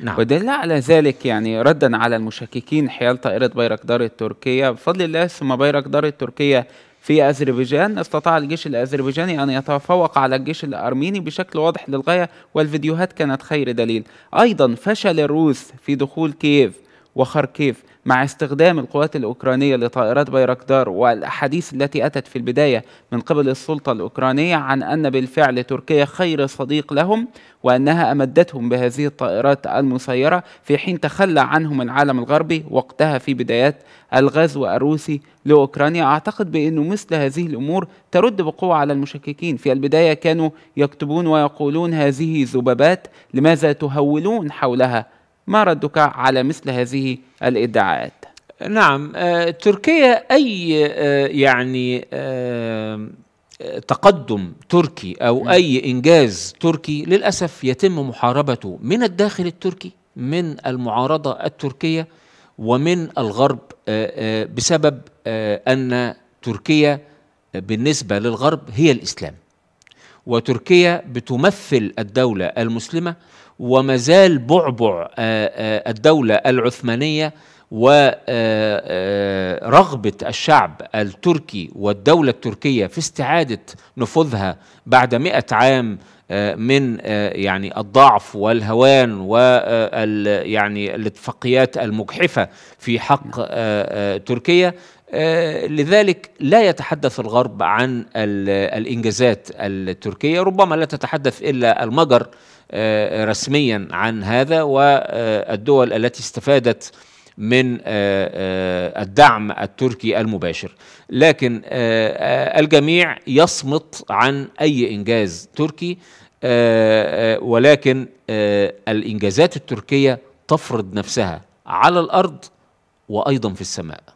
نعم. ودل على ذلك يعني ردا على المشككين حيال طائرة بيرقدار التركية بفضل الله ثم بيرقدار التركية في أذربيجان استطاع الجيش الأذربيجاني أن يتفوق على الجيش الأرميني بشكل واضح للغاية والفيديوهات كانت خير دليل أيضا فشل الروس في دخول كييف وخركيف مع استخدام القوات الأوكرانية لطائرات بيركدار والأحاديث التي أتت في البداية من قبل السلطة الأوكرانية عن أن بالفعل تركيا خير صديق لهم وأنها أمدتهم بهذه الطائرات المسيرة في حين تخلى عنهم العالم الغربي وقتها في بدايات الغزو الروسي لأوكرانيا أعتقد بأنه مثل هذه الأمور ترد بقوة على المشككين في البداية كانوا يكتبون ويقولون هذه ذبابات لماذا تهولون حولها ما ردك على مثل هذه الادعاءات؟ نعم آه، تركيا اي آه، يعني آه، تقدم تركي او اي انجاز تركي للاسف يتم محاربته من الداخل التركي من المعارضه التركيه ومن الغرب بسبب ان تركيا بالنسبه للغرب هي الاسلام وتركيا بتمثل الدولة المسلمة ومازال بعبع آه، آه، الدولة العثمانية ورغبة آه، الشعب التركي والدولة التركية في استعادة نفوذها بعد مئة عام آه، من آه، يعني الضعف والهوان وال آه، يعني الاتفاقيات المجحفه في حق تركيا لذلك لا يتحدث الغرب عن الانجازات التركيه ربما لا تتحدث الا المجر رسميا عن هذا والدول التي استفادت من آه، آه، الدعم التركي المباشر لكن آه، الجميع يصمت عن أي إنجاز تركي ولكن الإنجازات التركية تفرض نفسها على الأرض وأيضا في السماء